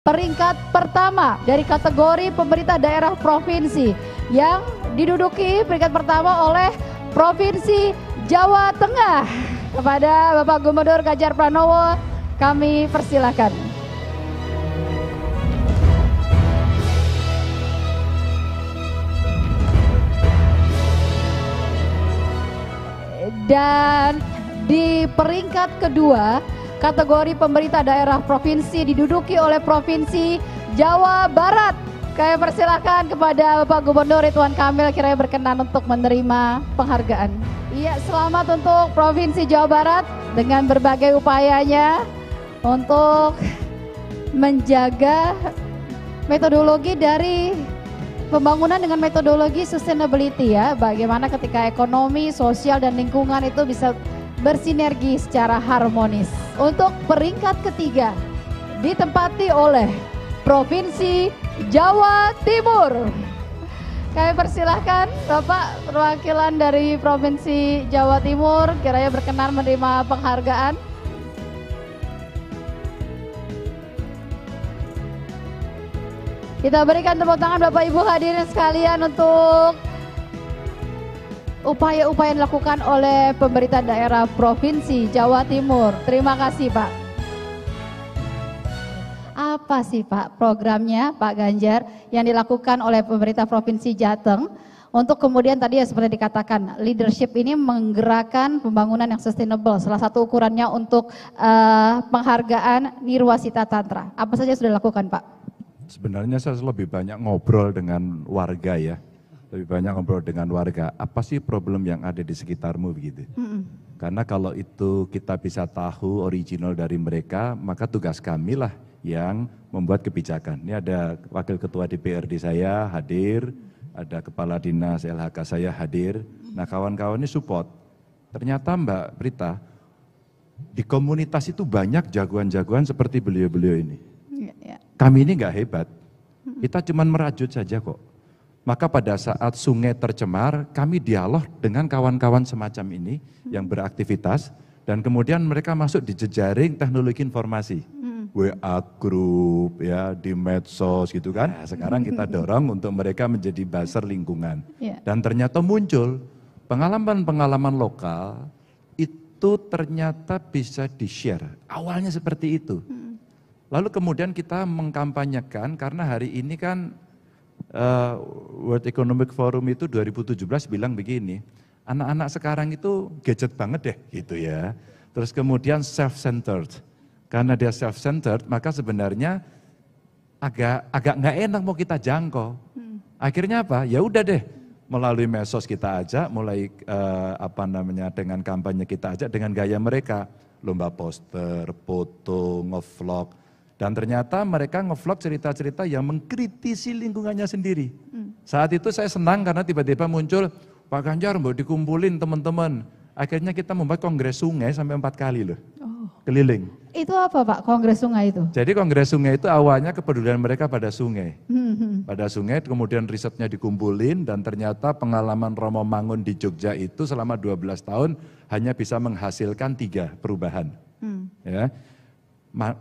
peringkat pertama dari kategori pemerintah daerah provinsi yang diduduki peringkat pertama oleh Provinsi Jawa Tengah. Kepada Bapak Gubernur Gajar Pranowo, kami persilahkan. Dan di peringkat kedua, Kategori pemerintah daerah provinsi diduduki oleh Provinsi Jawa Barat. Kami persilahkan kepada Bapak Gubernur Ridwan Kamil kiranya berkenan untuk menerima penghargaan. Iya, selamat untuk Provinsi Jawa Barat dengan berbagai upayanya untuk menjaga metodologi dari pembangunan dengan metodologi sustainability ya. Bagaimana ketika ekonomi, sosial dan lingkungan itu bisa bersinergi secara harmonis. Untuk peringkat ketiga ditempati oleh Provinsi Jawa Timur. Kami persilahkan Bapak perwakilan dari Provinsi Jawa Timur kiranya berkenan menerima penghargaan. Kita berikan tepuk tangan Bapak Ibu hadirin sekalian untuk upaya-upaya yang dilakukan oleh pemerintah daerah Provinsi Jawa Timur. Terima kasih Pak. Apa sih Pak programnya Pak Ganjar yang dilakukan oleh pemerintah Provinsi Jateng untuk kemudian tadi ya seperti dikatakan leadership ini menggerakkan pembangunan yang sustainable salah satu ukurannya untuk uh, penghargaan Nirwasita Tantra. Apa saja sudah dilakukan Pak? Sebenarnya saya lebih banyak ngobrol dengan warga ya lebih banyak ngobrol dengan warga. Apa sih problem yang ada di sekitarmu begitu? Mm -mm. Karena kalau itu kita bisa tahu original dari mereka, maka tugas kami lah yang membuat kebijakan. Ini ada wakil ketua DPRD saya hadir, ada kepala dinas LHK saya hadir. Nah kawan-kawan ini support. Ternyata Mbak Prita, di komunitas itu banyak jagoan-jagoan seperti beliau-beliau ini. Iya, iya. Kami ini nggak hebat, kita cuma merajut saja kok maka pada saat sungai tercemar, kami dialog dengan kawan-kawan semacam ini yang beraktivitas dan kemudian mereka masuk di jejaring teknologi informasi. WA group ya di medsos gitu kan. Nah, sekarang kita dorong untuk mereka menjadi buzzer lingkungan. Iya. Dan ternyata muncul pengalaman-pengalaman lokal itu ternyata bisa di-share. Awalnya seperti itu. Lalu kemudian kita mengkampanyekan karena hari ini kan uh, World Economic Forum itu 2017 bilang begini, anak-anak sekarang itu gadget banget deh gitu ya. Terus kemudian self-centered. Karena dia self-centered, maka sebenarnya agak agak nggak enak mau kita jangkau. Hmm. Akhirnya apa? Ya udah deh, melalui medsos kita aja mulai uh, apa namanya dengan kampanye kita aja dengan gaya mereka, lomba poster, foto, ngevlog, dan ternyata mereka ngevlog cerita-cerita yang mengkritisi lingkungannya sendiri. Hmm. Saat itu saya senang karena tiba-tiba muncul, Pak Ganjar mau dikumpulin teman-teman. Akhirnya kita membuat kongres sungai sampai empat kali loh, oh. keliling. Itu apa Pak, kongres sungai itu? Jadi kongres sungai itu awalnya kepedulian mereka pada sungai. Hmm, hmm, pada sungai kemudian risetnya dikumpulin dan ternyata pengalaman Romo Mangun di Jogja itu selama 12 tahun hanya bisa menghasilkan tiga perubahan. Hmm. Ya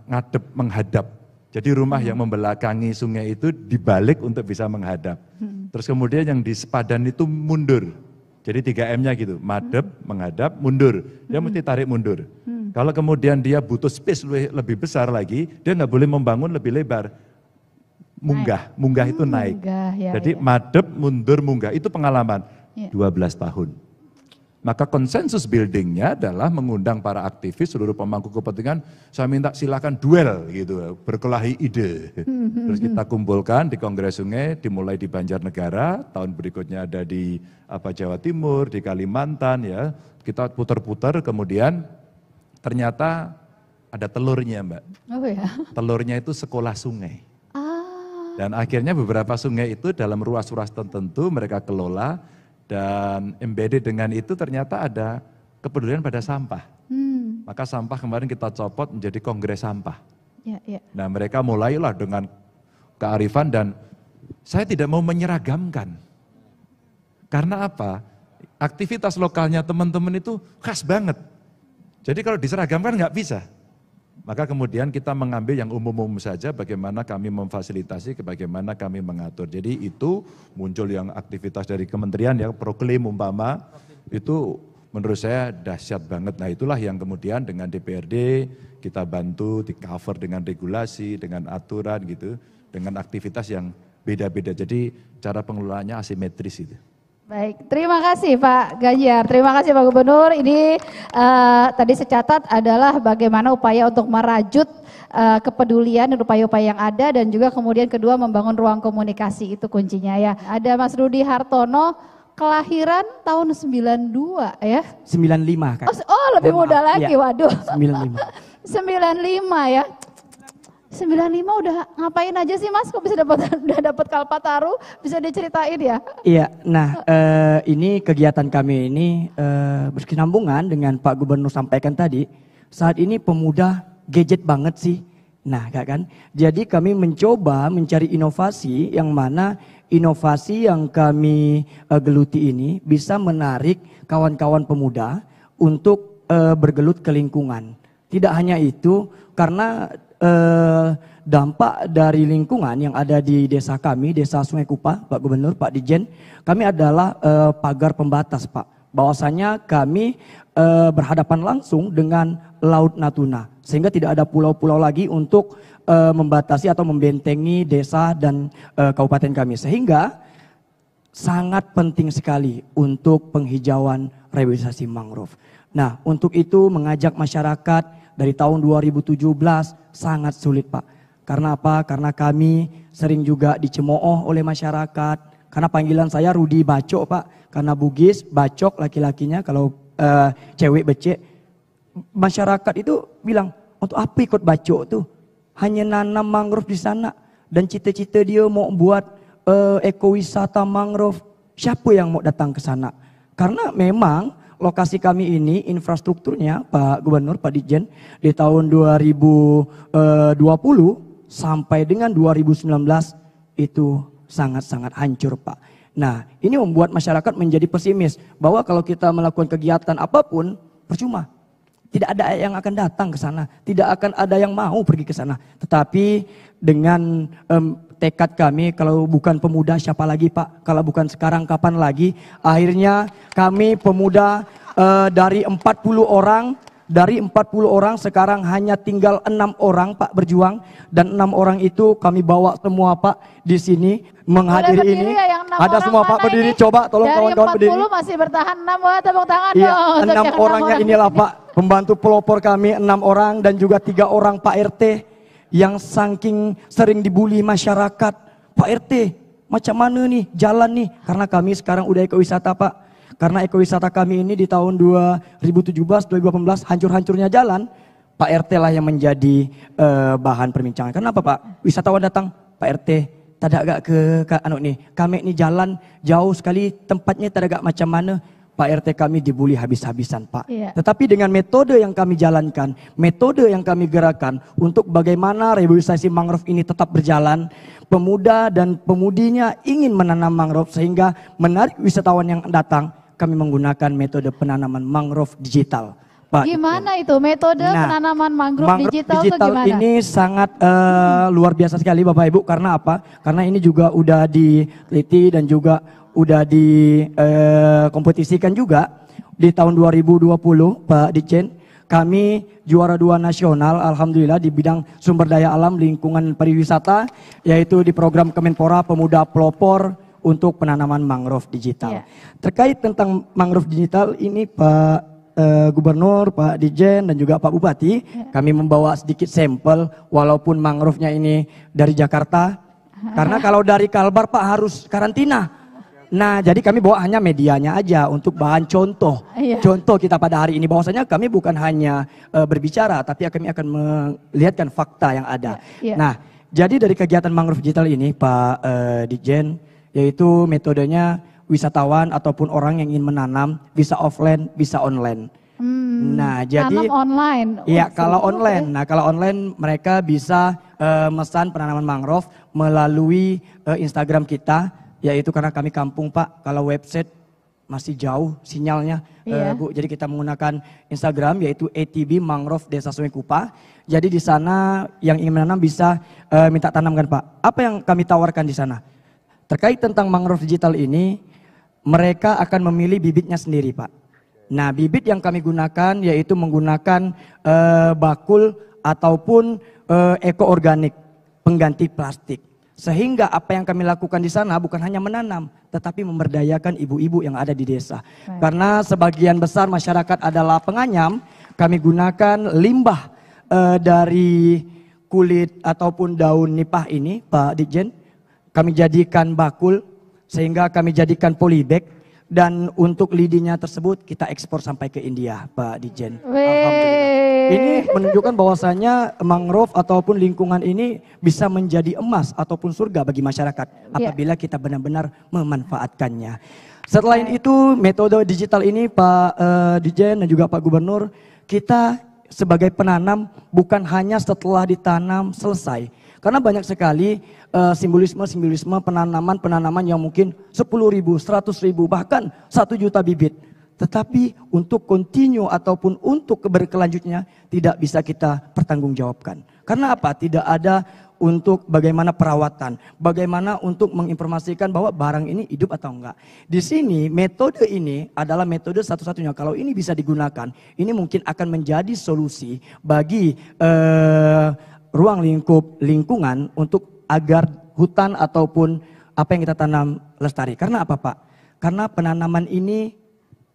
ngadep menghadap. Jadi rumah hmm. yang membelakangi sungai itu dibalik untuk bisa menghadap. Hmm. Terus kemudian yang di sepadan itu mundur. Jadi 3M-nya gitu, madep, hmm. menghadap, mundur. Dia hmm. mesti tarik mundur. Hmm. Kalau kemudian dia butuh space lebih, besar lagi, dia nggak boleh membangun lebih lebar. Munggah, naik. munggah itu hmm, naik. Munggah, ya, Jadi ya. madep, mundur, munggah. Itu pengalaman. Ya. 12 tahun. Maka konsensus buildingnya adalah mengundang para aktivis seluruh pemangku kepentingan. Saya minta silakan duel gitu, berkelahi ide. Terus kita kumpulkan di Kongres Sungai, dimulai di Banjarnegara, tahun berikutnya ada di apa Jawa Timur, di Kalimantan ya. Kita putar-putar, kemudian ternyata ada telurnya mbak. Oh ya. Telurnya itu sekolah sungai. Ah. Dan akhirnya beberapa sungai itu dalam ruas-ruas tertentu mereka kelola dan embedded dengan itu ternyata ada kepedulian pada sampah. Hmm. Maka sampah kemarin kita copot menjadi kongres sampah. Ya, ya. Nah mereka mulailah dengan kearifan dan saya tidak mau menyeragamkan. Karena apa? Aktivitas lokalnya teman-teman itu khas banget. Jadi kalau diseragamkan nggak bisa. Maka kemudian kita mengambil yang umum-umum saja bagaimana kami memfasilitasi, bagaimana kami mengatur. Jadi itu muncul yang aktivitas dari kementerian yang proklaim umpama itu menurut saya dahsyat banget. Nah itulah yang kemudian dengan DPRD kita bantu di cover dengan regulasi, dengan aturan gitu, dengan aktivitas yang beda-beda. Jadi cara pengelolaannya asimetris itu. Baik, terima kasih Pak Ganjar, terima kasih Pak Gubernur. Ini uh, tadi secatat adalah bagaimana upaya untuk merajut uh, kepedulian dan upaya-upaya yang ada dan juga kemudian kedua membangun ruang komunikasi itu kuncinya ya. Ada Mas Rudi Hartono kelahiran tahun 92 ya. 95 kan. Oh, oh lebih Mohon muda maaf, lagi, iya. ya. waduh. 95. 95 ya. 95 udah ngapain aja sih Mas? Kok bisa dapat udah dapat Kalpataru? Bisa diceritain ya? Iya. Nah, eh, ini kegiatan kami ini eh, berkesinambungan dengan Pak Gubernur sampaikan tadi. Saat ini pemuda gadget banget sih. Nah, gak kan? Jadi kami mencoba mencari inovasi yang mana inovasi yang kami eh, geluti ini bisa menarik kawan-kawan pemuda untuk eh, bergelut ke lingkungan. Tidak hanya itu, karena eh, dampak dari lingkungan yang ada di desa kami, desa Sungai Kupa, Pak Gubernur, Pak Dijen, kami adalah eh, pagar pembatas, Pak. Bahwasanya kami eh, berhadapan langsung dengan Laut Natuna, sehingga tidak ada pulau-pulau lagi untuk eh, membatasi atau membentengi desa dan eh, kabupaten kami, sehingga sangat penting sekali untuk penghijauan revitalisasi mangrove. Nah, untuk itu mengajak masyarakat dari tahun 2017 sangat sulit Pak. Karena apa? Karena kami sering juga dicemooh oleh masyarakat. Karena panggilan saya Rudi Bacok Pak. Karena Bugis, Bacok laki-lakinya kalau uh, cewek becek. Masyarakat itu bilang, untuk oh, apa ikut Bacok tuh? Hanya nanam mangrove di sana. Dan cita-cita dia mau buat uh, ekowisata mangrove. Siapa yang mau datang ke sana? Karena memang lokasi kami ini infrastrukturnya Pak Gubernur, Pak Dijen di tahun 2020 eh, sampai dengan 2019 itu sangat-sangat hancur Pak. Nah ini membuat masyarakat menjadi pesimis bahwa kalau kita melakukan kegiatan apapun percuma. Tidak ada yang akan datang ke sana, tidak akan ada yang mau pergi ke sana. Tetapi dengan um, tekad kami kalau bukan pemuda siapa lagi Pak? Kalau bukan sekarang kapan lagi? Akhirnya kami pemuda uh, dari 40 orang dari 40 orang sekarang hanya tinggal enam orang Pak berjuang dan enam orang itu kami bawa semua Pak di sini menghadiri ini. Ya, Ada semua Pak berdiri ini? coba tolong kawan-kawan berdiri. Dari 40 masih bertahan 6 wah tepuk tangan iya, dong. 6 orangnya orang inilah ini. Pak pembantu pelopor kami enam orang dan juga tiga orang Pak RT yang saking sering dibully masyarakat. Pak RT, macam mana nih jalan nih? Karena kami sekarang udah ekowisata Pak. Karena ekowisata kami ini di tahun 2017, 2018 hancur-hancurnya jalan. Pak RT lah yang menjadi uh, bahan perbincangan. Kenapa Pak? Wisatawan datang, Pak RT, tidak agak ke, ke anu nih, kami ini jalan jauh sekali, tempatnya tidak agak macam mana. Pak RT kami dibully habis-habisan Pak. Yeah. Tetapi dengan metode yang kami jalankan, metode yang kami gerakan untuk bagaimana revitalisasi mangrove ini tetap berjalan, pemuda dan pemudinya ingin menanam mangrove sehingga menarik wisatawan yang datang, kami menggunakan metode penanaman mangrove digital. Pak. Gimana itu metode nah, penanaman mangrove, mangrove digital, digital itu gimana? ini sangat uh, luar biasa sekali Bapak Ibu karena apa? Karena ini juga udah diteliti dan juga udah dikompetisikan eh, kompetisikan juga di tahun 2020 Pak Dicen kami juara dua nasional alhamdulillah di bidang sumber daya alam lingkungan pariwisata yaitu di program Kemenpora Pemuda Pelopor untuk penanaman mangrove digital. Yeah. Terkait tentang mangrove digital ini Pak eh, Gubernur, Pak Dijen dan juga Pak Bupati, yeah. kami membawa sedikit sampel walaupun mangrove-nya ini dari Jakarta karena kalau dari Kalbar Pak harus karantina Nah, jadi kami bawa hanya medianya aja untuk bahan contoh. Iya. Contoh kita pada hari ini bahwasanya kami bukan hanya uh, berbicara tapi kami akan melihatkan fakta yang ada. Iya, iya. Nah, jadi dari kegiatan mangrove digital ini Pak uh, Dijen yaitu metodenya wisatawan ataupun orang yang ingin menanam bisa offline, bisa online. Hmm, nah, jadi online. Iya, kalau online. Ya. Nah, kalau online mereka bisa uh, eh, memesan penanaman mangrove melalui uh, Instagram kita yaitu karena kami kampung Pak, kalau website masih jauh sinyalnya yeah. Iya. uh, Bu. Jadi kita menggunakan Instagram yaitu ATB Mangrove Desa Sungai Kupa. Jadi di sana yang ingin menanam bisa uh, minta tanamkan Pak. Apa yang kami tawarkan di sana? Terkait tentang mangrove digital ini, mereka akan memilih bibitnya sendiri Pak. Nah bibit yang kami gunakan yaitu menggunakan uh, bakul ataupun uh, eko organik pengganti plastik. Sehingga apa yang kami lakukan di sana bukan hanya menanam, tetapi memberdayakan ibu-ibu yang ada di desa. Baik. Karena sebagian besar masyarakat adalah penganyam, kami gunakan limbah uh, dari kulit ataupun daun nipah ini, Pak Dijen. Kami jadikan bakul, sehingga kami jadikan polybag, dan untuk lidinya tersebut kita ekspor sampai ke India, Pak Dijen. Alhamdulillah. Ini menunjukkan bahwasannya mangrove ataupun lingkungan ini bisa menjadi emas ataupun surga bagi masyarakat ya. apabila kita benar-benar memanfaatkannya. Selain itu, metode digital ini Pak uh, Dijen dan juga Pak Gubernur, kita sebagai penanam bukan hanya setelah ditanam selesai. Karena banyak sekali simbolisme-simbolisme eh, uh, penanaman-penanaman yang mungkin 10 ribu, 100 ribu, bahkan 1 juta bibit. Tetapi untuk continue ataupun untuk berkelanjutnya tidak bisa kita pertanggungjawabkan. Karena apa? Tidak ada untuk bagaimana perawatan, bagaimana untuk menginformasikan bahwa barang ini hidup atau enggak. Di sini metode ini adalah metode satu-satunya. Kalau ini bisa digunakan, ini mungkin akan menjadi solusi bagi eh, ruang lingkup lingkungan untuk agar hutan ataupun apa yang kita tanam lestari. Karena apa Pak? Karena penanaman ini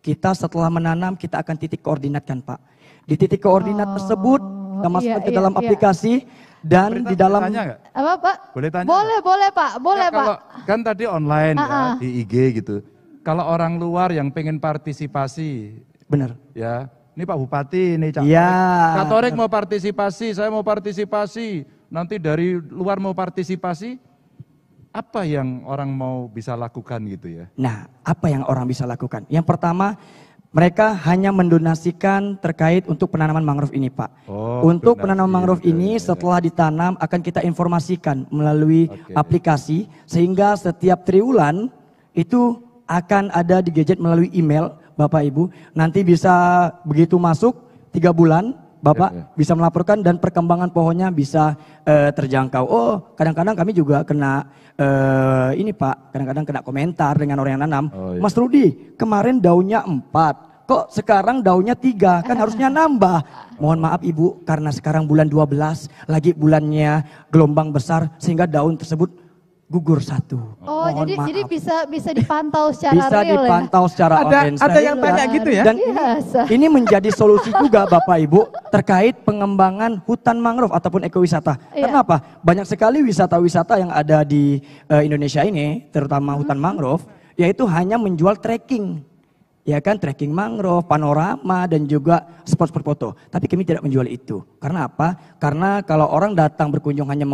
kita setelah menanam kita akan titik koordinatkan Pak. Di titik koordinat oh, tersebut kita masuk iya, ke iya, dalam iya, aplikasi iya. dan Boleh di dalam tanya apa Pak? Boleh tanya? Boleh, gak? boleh Pak, boleh ya, Pak. kan tadi online ya di IG gitu. Kalau orang luar yang pengen partisipasi, benar. Ya, ini Pak Bupati, ini Cak. Ya. Katorik mau partisipasi, saya mau partisipasi nanti dari luar mau partisipasi, apa yang orang mau bisa lakukan gitu ya? Nah, apa yang orang bisa lakukan? Yang pertama, mereka hanya mendonasikan terkait untuk penanaman mangrove ini, Pak. Oh, untuk penanaman mangrove iya, ini iya, setelah ditanam akan kita informasikan melalui okay. aplikasi sehingga setiap triwulan itu akan ada di gadget melalui email Bapak Ibu. Nanti bisa begitu masuk tiga bulan Bapak ya, ya. bisa melaporkan dan perkembangan pohonnya bisa uh, terjangkau. Oh, kadang-kadang kami juga kena uh, ini Pak, kadang-kadang kena komentar dengan orang yang nanam. Oh, iya. Mas Rudi, kemarin daunnya empat, kok sekarang daunnya tiga, kan harusnya nambah. Mohon maaf Ibu, karena sekarang bulan 12, lagi bulannya gelombang besar, sehingga daun tersebut gugur satu. Oh, Mohon jadi maaf. jadi bisa bisa dipantau secara bisa real. Bisa ya? dipantau ya? secara ada, online. Ada yang tanya iya. gitu ya. Dan iya, ini, menjadi solusi juga Bapak Ibu terkait pengembangan hutan mangrove ataupun ekowisata. Iya. Kenapa? Banyak sekali wisata-wisata yang ada di uh, Indonesia ini, terutama hmm. hutan mangrove, yaitu hanya menjual trekking. Ya kan trekking mangrove, panorama dan juga spot-spot foto. Tapi kami tidak menjual itu. Karena apa? Karena kalau orang datang berkunjung hanya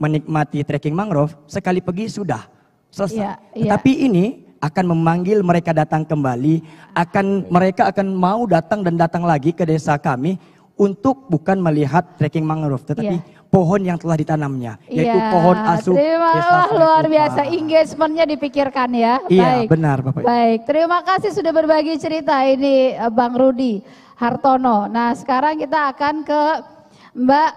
menikmati trekking mangrove, sekali pergi sudah selesai. Ya, ya. Tapi ini akan memanggil mereka datang kembali, akan mereka akan mau datang dan datang lagi ke desa kami untuk bukan melihat trekking mangrove, tetapi ya. pohon yang telah ditanamnya, iya, yaitu ya. pohon asu. Terima kasih luar biasa engagementnya dipikirkan ya. Iya benar bapak. Baik, terima kasih sudah berbagi cerita ini eh, Bang Rudi Hartono. Nah sekarang kita akan ke Mbak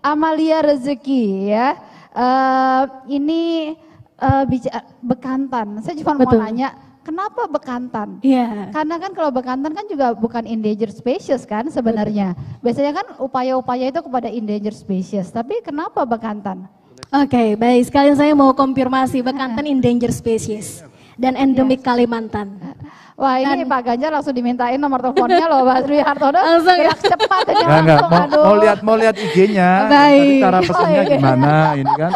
Amalia Rezeki ya. Uh, ini uh, eh, bicara bekantan. Saya cuma mau nanya Kenapa bekantan? Yeah. Karena kan kalau bekantan kan juga bukan endangered species kan sebenarnya. Betul. Biasanya kan upaya-upaya itu kepada endangered species. Tapi kenapa bekantan? Oke, okay, baik. Sekalian saya mau konfirmasi bekantan endangered species dan endemik iya. Kalimantan. Eh, Wah ini Pak Ganjar langsung dimintain nomor teleponnya loh Pak Sri Hartono. langsung ya. cepat aja nggak, langsung. Mau, aduh. mau lihat mau lihat IG-nya. Baik. cara oh, pesannya iya. gimana ini kan.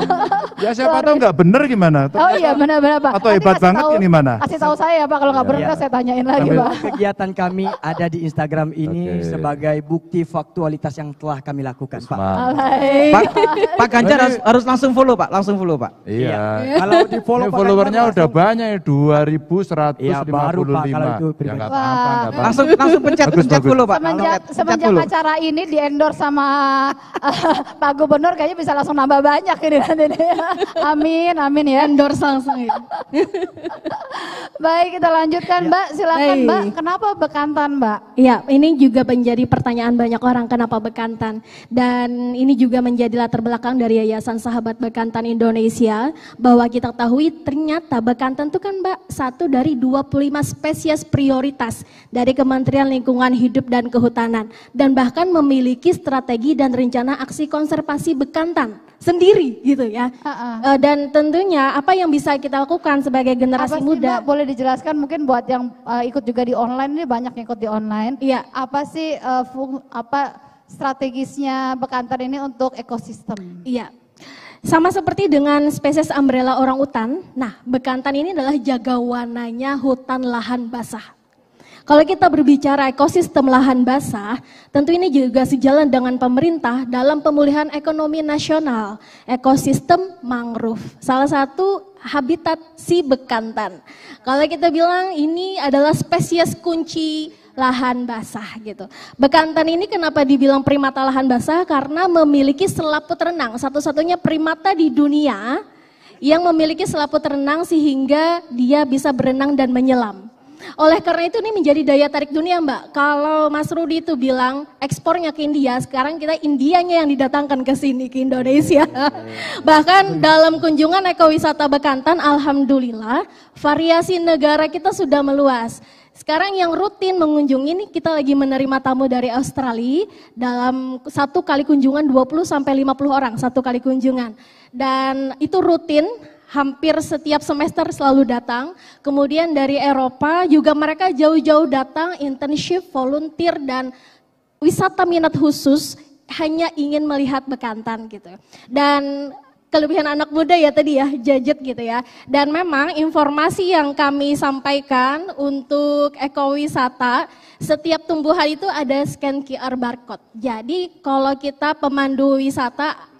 ya siapa tahu nggak bener gimana. Ternyata, oh iya benar-benar Pak. Atau hebat banget tahu, ini mana. Kasih tahu saya Pak kalau nggak iya. bener ya. saya tanyain lagi Sambil. Pak. Kegiatan kami ada di Instagram ini okay. sebagai bukti faktualitas yang telah kami lakukan Pak. Pak, Pak Ganjar harus, harus langsung follow Pak, langsung follow Pak. Iya. iya. Kalau di follow followernya udah banyak ya 2100 baru Pak kalau itu pribadi. Ya, apa-apa, Langsung langsung pencet bagus, pencet dulu Pak. Semenjak, pencet semenjak dulu. acara ini di endorse sama Pak Gubernur kayaknya bisa langsung nambah banyak ini nanti ini amin, amin ya. Endorse langsung. Ya. Baik, kita lanjutkan ya. Mbak. Silakan Baik. Mbak. Kenapa bekantan Mbak? ya ini juga menjadi pertanyaan banyak orang kenapa bekantan. Dan ini juga menjadi latar belakang dari Yayasan Sahabat Bekantan Indonesia bahwa kita ketahui ternyata bekantan itu kan Mbak satu dari 20 spesies prioritas dari Kementerian Lingkungan Hidup dan Kehutanan dan bahkan memiliki strategi dan rencana aksi konservasi bekantan sendiri gitu ya. Uh -uh. dan tentunya apa yang bisa kita lakukan sebagai generasi apa sih, muda? Mbak, boleh dijelaskan mungkin buat yang uh, ikut juga di online ini banyak yang ikut di online. Iya. Apa sih uh, fung, apa strategisnya bekantan ini untuk ekosistem? Iya. Sama seperti dengan spesies umbrella orang utan, nah bekantan ini adalah jagawananya hutan lahan basah. Kalau kita berbicara ekosistem lahan basah, tentu ini juga sejalan dengan pemerintah dalam pemulihan ekonomi nasional, ekosistem mangrove. Salah satu habitat si bekantan. Kalau kita bilang ini adalah spesies kunci lahan basah gitu. Bekantan ini kenapa dibilang primata lahan basah? Karena memiliki selaput renang, satu-satunya primata di dunia yang memiliki selaput renang sehingga dia bisa berenang dan menyelam. Oleh karena itu ini menjadi daya tarik dunia mbak. Kalau Mas Rudi itu bilang ekspornya ke India, sekarang kita Indianya yang didatangkan ke sini, ke Indonesia. Bahkan dalam kunjungan ekowisata Bekantan, Alhamdulillah variasi negara kita sudah meluas. Sekarang yang rutin mengunjungi ini kita lagi menerima tamu dari Australia dalam satu kali kunjungan 20 sampai 50 orang satu kali kunjungan. Dan itu rutin hampir setiap semester selalu datang. Kemudian dari Eropa juga mereka jauh-jauh datang internship, volunteer dan wisata minat khusus hanya ingin melihat bekantan gitu. Dan kelebihan anak muda ya tadi ya, jajet gitu ya. Dan memang informasi yang kami sampaikan untuk ekowisata, setiap tumbuhan itu ada scan QR barcode. Jadi kalau kita pemandu wisata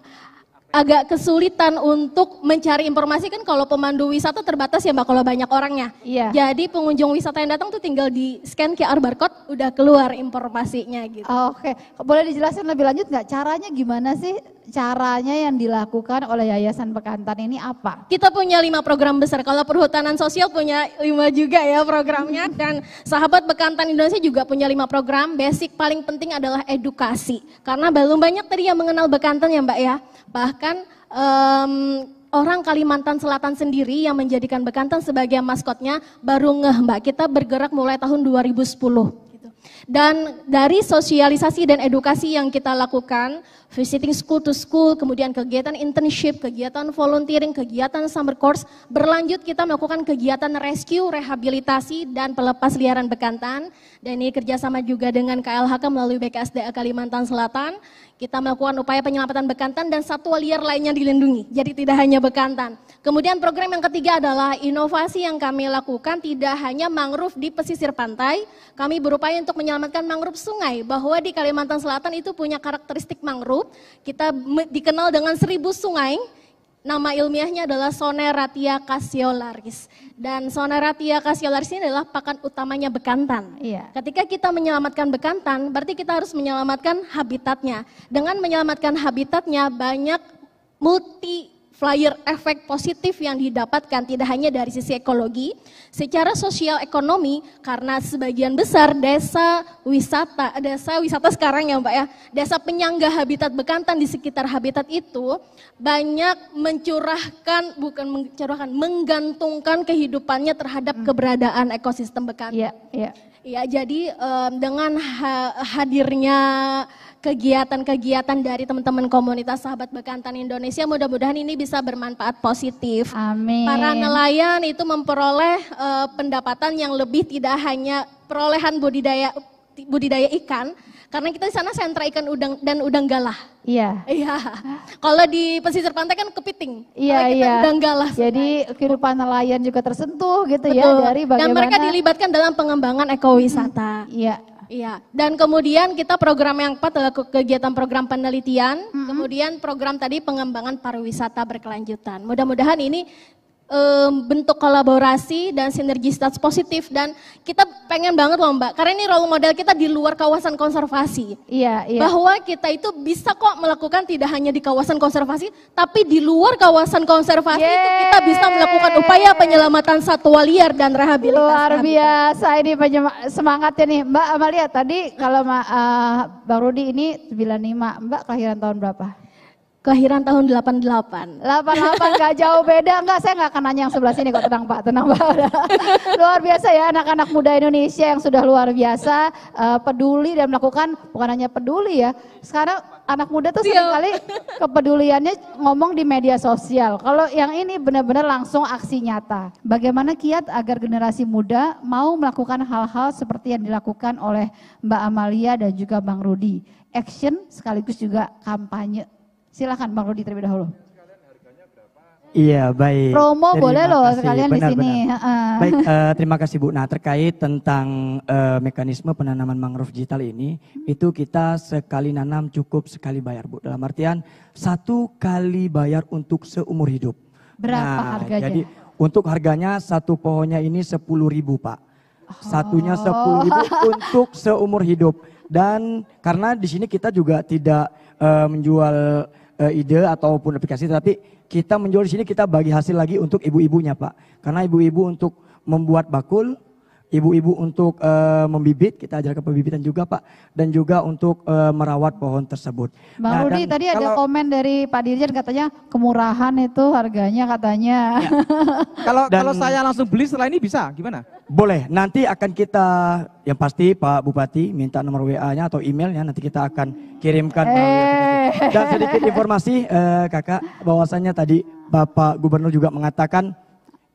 agak kesulitan untuk mencari informasi kan kalau pemandu wisata terbatas ya mbak kalau banyak orangnya. Iya. Jadi pengunjung wisata yang datang tuh tinggal di scan QR barcode udah keluar informasinya gitu. Oke, okay. boleh dijelaskan lebih lanjut nggak caranya gimana sih caranya yang dilakukan oleh Yayasan Bekantan ini apa? Kita punya lima program besar. Kalau perhutanan sosial punya lima juga ya programnya. Dan sahabat Bekantan Indonesia juga punya lima program. Basic paling penting adalah edukasi. Karena belum banyak tadi yang mengenal Bekantan ya Mbak ya. Bahkan um, orang Kalimantan Selatan sendiri yang menjadikan Bekantan sebagai maskotnya baru ngeh Mbak. Kita bergerak mulai tahun 2010. Dan dari sosialisasi dan edukasi yang kita lakukan, visiting school to school, kemudian kegiatan internship, kegiatan volunteering, kegiatan summer course, berlanjut kita melakukan kegiatan rescue, rehabilitasi, dan pelepas liaran bekantan. Dan ini kerjasama juga dengan KLHK melalui BKSDA Kalimantan Selatan. Kita melakukan upaya penyelamatan bekantan dan satwa liar lainnya dilindungi, jadi tidak hanya bekantan. Kemudian program yang ketiga adalah inovasi yang kami lakukan tidak hanya mangrove di pesisir pantai, kami berupaya untuk menyelamatkan mangrove sungai. Bahwa di Kalimantan Selatan itu punya karakteristik mangrove. Kita dikenal dengan seribu sungai. Nama ilmiahnya adalah Soneratia cassiolaris. Dan Soneratia cassiolaris ini adalah pakan utamanya bekantan. Iya. Ketika kita menyelamatkan bekantan, berarti kita harus menyelamatkan habitatnya. Dengan menyelamatkan habitatnya, banyak multi flyer efek positif yang didapatkan tidak hanya dari sisi ekologi, Secara sosial ekonomi karena sebagian besar desa wisata, desa wisata sekarang ya Mbak ya, desa penyangga habitat bekantan di sekitar habitat itu banyak mencurahkan bukan mencurahkan menggantungkan kehidupannya terhadap hmm. keberadaan ekosistem bekantan. Iya, yeah, Ya, iya, jadi um, dengan ha hadirnya kegiatan-kegiatan dari teman-teman komunitas sahabat bekantan Indonesia. Mudah-mudahan ini bisa bermanfaat positif. Amin. Para nelayan itu memperoleh uh, pendapatan yang lebih tidak hanya perolehan budidaya budidaya ikan karena kita di sana sentra ikan udang dan udang galah. Iya. Iya. Kalau di pesisir pantai kan kepiting. Iya, kita iya. Udang galah. Jadi kehidupan nelayan juga tersentuh gitu ya Betul. ya dari bagaimana Dan mereka dilibatkan dalam pengembangan ekowisata. Iya. Iya. Dan kemudian kita program yang empat adalah kegiatan program penelitian, mm -hmm. kemudian program tadi pengembangan pariwisata berkelanjutan. Mudah-mudahan ini bentuk kolaborasi dan sinergisitas positif dan kita pengen banget loh Mbak karena ini role model kita di luar kawasan konservasi. Iya, iya. Bahwa kita itu bisa kok melakukan tidak hanya di kawasan konservasi tapi di luar kawasan konservasi Yeay. itu kita bisa melakukan upaya penyelamatan satwa liar dan rehabilitasi. Luar biasa ini semangatnya nih Mbak Amalia tadi kalau uh, Bang Rudi ini 95 Mbak kelahiran tahun berapa? Kelahiran tahun 88. 88 gak jauh beda. Enggak, saya nggak akan nanya yang sebelah sini kok. Tenang Pak, tenang Pak. Udah. Luar biasa ya anak-anak muda Indonesia yang sudah luar biasa uh, peduli dan melakukan bukan hanya peduli ya. Sekarang anak muda tuh iya. seringkali kepeduliannya ngomong di media sosial. Kalau yang ini benar-benar langsung aksi nyata. Bagaimana kiat agar generasi muda mau melakukan hal-hal seperti yang dilakukan oleh Mbak Amalia dan juga Bang Rudi? Action sekaligus juga kampanye Silakan Bang Rudi terlebih dahulu. Iya baik. Promo terima boleh loh sekalian benar, di sini. Benar. Baik, uh, terima kasih Bu. Nah terkait tentang uh, mekanisme penanaman mangrove digital ini, hmm. itu kita sekali nanam cukup sekali bayar Bu. Dalam artian satu kali bayar untuk seumur hidup. Berapa nah, harganya? Jadi untuk harganya satu pohonnya ini sepuluh ribu Pak. Satunya oh. sepuluh ribu untuk seumur hidup. Dan karena di sini kita juga tidak uh, menjual uh, ide ataupun aplikasi, tapi kita menjual di sini kita bagi hasil lagi untuk ibu-ibunya Pak. Karena ibu-ibu untuk membuat bakul, ibu-ibu untuk uh, membibit, kita ajarkan pembibitan juga Pak, dan juga untuk uh, merawat pohon tersebut. Bang nah, Rudi tadi kalau, ada komen dari Pak Dirjen katanya kemurahan itu harganya katanya. Ya. kalau dan, kalau saya langsung beli setelah ini bisa gimana? Boleh, nanti akan kita yang pasti Pak Bupati minta nomor WA-nya atau emailnya nanti kita akan kirimkan. Hey. Eh. Dan sedikit informasi uh, kakak, bahwasannya tadi Bapak Gubernur juga mengatakan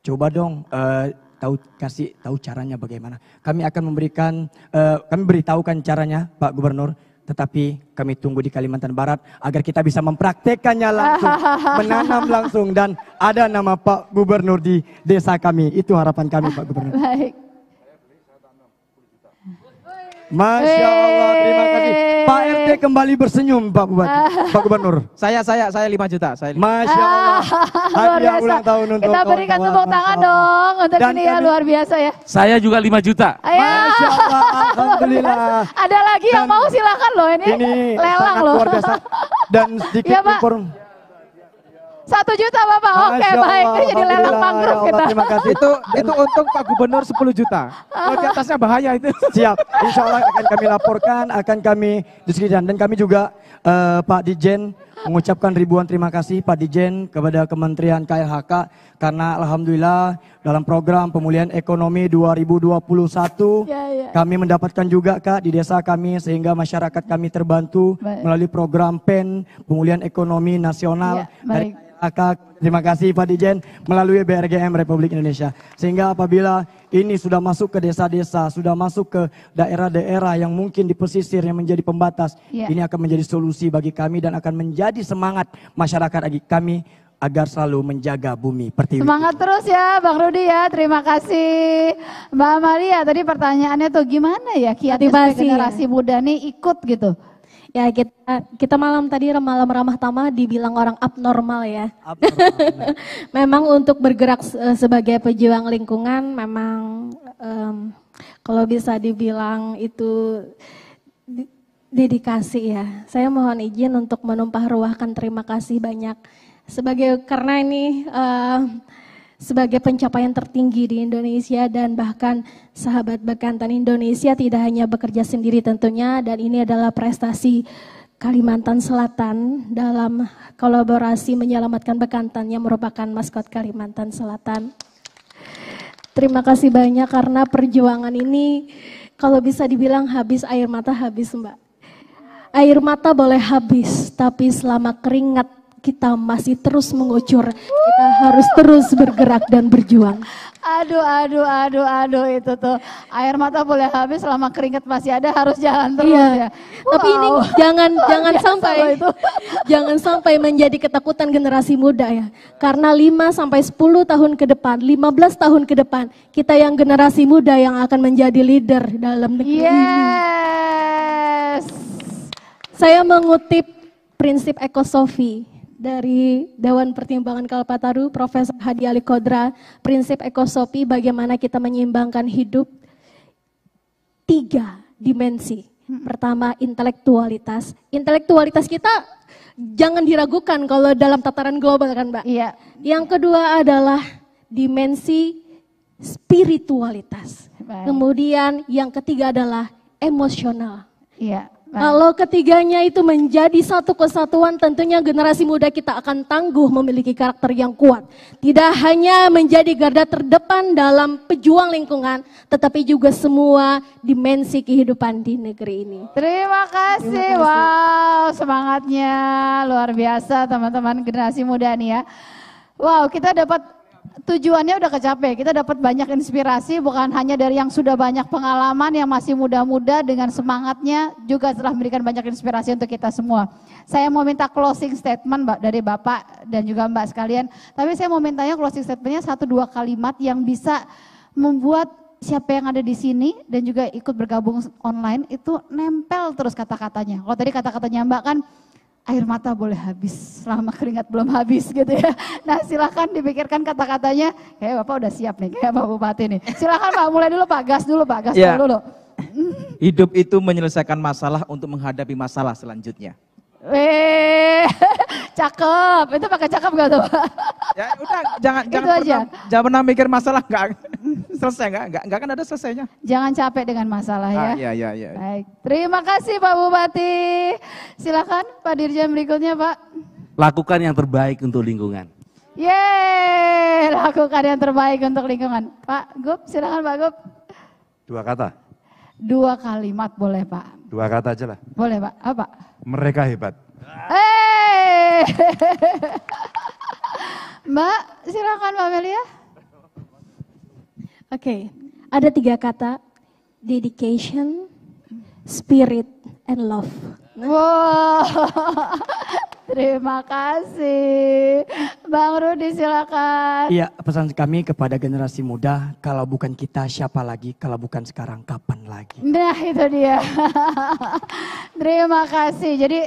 coba dong uh, tahu kasih tahu caranya bagaimana. Kami akan memberikan uh, kami beritahukan caranya Pak Gubernur tetapi kami tunggu di Kalimantan Barat agar kita bisa mempraktekannya langsung, menanam langsung dan ada nama Pak Gubernur di desa kami. Itu harapan kami Pak Gubernur. Baik. Masya Allah, terima kasih. Pak eh. RT kembali bersenyum, Pak Bupati, Pak Gubernur. Saya, saya, saya lima juta. Saya 5. Masya Allah. Ah, biasa. ulang tahun untuk Kita berikan tepuk tangan dong untuk Dan ini ya, luar biasa ya. Saya juga lima juta. Ayo. Masya Allah, Alhamdulillah. Ada lagi Dan yang mau silakan loh ini, ini lelang loh. Luar biasa. Dan sedikit ya, Pak. Satu juta Bapak, oke okay, baik. Ini jadi lelang mangrove ya kita. Terima kasih. itu itu untung Pak Gubernur 10 juta. Kalau di atasnya bahaya itu. Siap, insya Allah akan kami laporkan, akan kami diskusikan. Dan kami juga uh, Pak Dijen mengucapkan ribuan terima kasih Pak Dijen kepada Kementerian KLHK karena Alhamdulillah dalam program pemulihan ekonomi 2021 ya, ya. kami mendapatkan juga Kak di desa kami sehingga masyarakat kami terbantu baik. melalui program PEN pemulihan ekonomi nasional ya, baik. dari Kakak, terima kasih Pak Dijen melalui BRGM Republik Indonesia. Sehingga apabila ini sudah masuk ke desa-desa, sudah masuk ke daerah-daerah yang mungkin di pesisir yang menjadi pembatas, yeah. ini akan menjadi solusi bagi kami dan akan menjadi semangat masyarakat bagi kami agar selalu menjaga bumi pertiwi. Semangat terus ya Bang Rudi ya, terima kasih. Mbak Maria tadi pertanyaannya tuh gimana ya kiat generasi muda nih ikut gitu. Ya kita kita malam tadi malam ramah tamah dibilang orang abnormal ya. Abnormal. memang untuk bergerak eh, sebagai pejuang lingkungan memang um, kalau bisa dibilang itu dedikasi ya. Saya mohon izin untuk menumpah ruahkan terima kasih banyak sebagai karena ini uh, sebagai pencapaian tertinggi di Indonesia dan bahkan sahabat bekantan Indonesia tidak hanya bekerja sendiri tentunya dan ini adalah prestasi Kalimantan Selatan dalam kolaborasi menyelamatkan bekantan yang merupakan maskot Kalimantan Selatan. Terima kasih banyak karena perjuangan ini kalau bisa dibilang habis air mata habis Mbak. Air mata boleh habis, tapi selama keringat kita masih terus mengucur. Kita harus terus bergerak dan berjuang. Aduh, aduh, aduh, aduh itu tuh. Air mata boleh habis selama keringat masih ada harus jalan terus iya. ya. Tapi ini jangan jangan sampai itu. jangan sampai menjadi ketakutan generasi muda ya. Karena 5 sampai 10 tahun ke depan, 15 tahun ke depan, kita yang generasi muda yang akan menjadi leader dalam negeri. Yes. Saya mengutip prinsip ekosofi dari Dewan Pertimbangan Kalpataru, Profesor Hadi Ali Kodra, prinsip ekosopi bagaimana kita menyeimbangkan hidup tiga dimensi. Pertama, intelektualitas. Intelektualitas kita jangan diragukan kalau dalam tataran global kan Mbak. Iya. Yang kedua adalah dimensi spiritualitas. Baik. Kemudian yang ketiga adalah emosional. Iya. Kalau ketiganya itu menjadi satu kesatuan, tentunya generasi muda kita akan tangguh memiliki karakter yang kuat. Tidak hanya menjadi garda terdepan dalam pejuang lingkungan, tetapi juga semua dimensi kehidupan di negeri ini. Terima kasih. Terima kasih. Wow, semangatnya luar biasa teman-teman generasi muda nih ya. Wow, kita dapat tujuannya udah kecapek. Kita dapat banyak inspirasi bukan hanya dari yang sudah banyak pengalaman yang masih muda-muda dengan semangatnya juga telah memberikan banyak inspirasi untuk kita semua. Saya mau minta closing statement Mbak dari Bapak dan juga Mbak sekalian. Tapi saya mau mintanya closing statementnya satu dua kalimat yang bisa membuat siapa yang ada di sini dan juga ikut bergabung online itu nempel terus kata-katanya. Kalau tadi kata-katanya Mbak kan air mata boleh habis selama keringat belum habis gitu ya. Nah silakan dipikirkan kata-katanya, kayak Bapak udah siap nih, kayak bapak Bupati nih. Silakan Pak, mulai dulu Pak, gas dulu Pak, gas ya. dulu. Hidup itu menyelesaikan masalah untuk menghadapi masalah selanjutnya. Weh, cakep. Itu pakai cakep gak tuh Ya udah, jangan, jangan, pernah, aja. jangan pernah mikir masalah gak selesai nggak? Nggak, kan ada selesainya. Jangan capek dengan masalah ya. Ah, iya, iya, iya. Baik. Terima kasih Pak Bupati. Silakan Pak Dirjen berikutnya Pak. Lakukan yang terbaik untuk lingkungan. Yeay, lakukan yang terbaik untuk lingkungan. Pak Gup, silakan Pak Gup. Dua kata. Dua kalimat boleh Pak. Dua kata aja lah. Boleh Pak, apa? Mereka hebat. Hey. Mbak, silakan Mbak Melia okay. ada tiga kata: dedication, spirit, and love. Wow. Terima kasih. Bang Rudi silakan. Iya, pesan kami kepada generasi muda, kalau bukan kita siapa lagi, kalau bukan sekarang kapan lagi. Nah, itu dia. Terima kasih. Jadi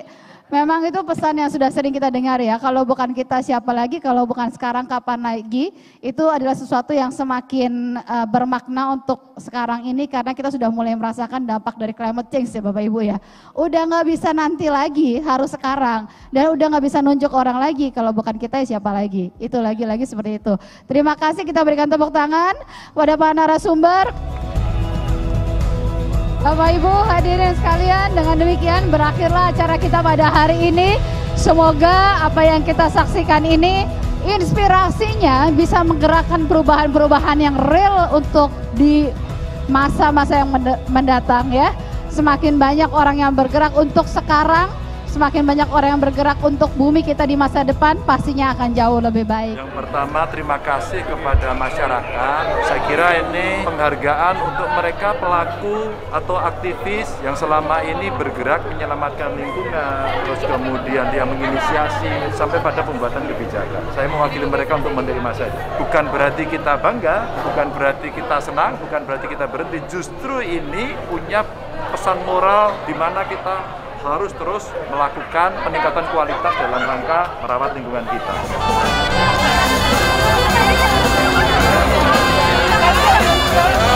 Memang itu pesan yang sudah sering kita dengar ya, kalau bukan kita siapa lagi, kalau bukan sekarang kapan lagi, itu adalah sesuatu yang semakin uh, bermakna untuk sekarang ini karena kita sudah mulai merasakan dampak dari climate change ya Bapak Ibu ya. Udah nggak bisa nanti lagi, harus sekarang. Dan udah nggak bisa nunjuk orang lagi, kalau bukan kita ya siapa lagi. Itu lagi-lagi seperti itu. Terima kasih kita berikan tepuk tangan pada para narasumber. Bapak Ibu hadirin sekalian dengan demikian berakhirlah acara kita pada hari ini. Semoga apa yang kita saksikan ini inspirasinya bisa menggerakkan perubahan-perubahan yang real untuk di masa-masa yang mendatang ya. Semakin banyak orang yang bergerak untuk sekarang semakin banyak orang yang bergerak untuk bumi kita di masa depan pastinya akan jauh lebih baik. Yang pertama terima kasih kepada masyarakat. Saya kira ini penghargaan untuk mereka pelaku atau aktivis yang selama ini bergerak menyelamatkan lingkungan, terus kemudian dia menginisiasi sampai pada pembuatan kebijakan. Saya mewakili mereka untuk menerima saja. Bukan berarti kita bangga, bukan berarti kita senang, bukan berarti kita berhenti. Justru ini punya pesan moral di mana kita harus terus melakukan peningkatan kualitas dalam rangka merawat lingkungan kita.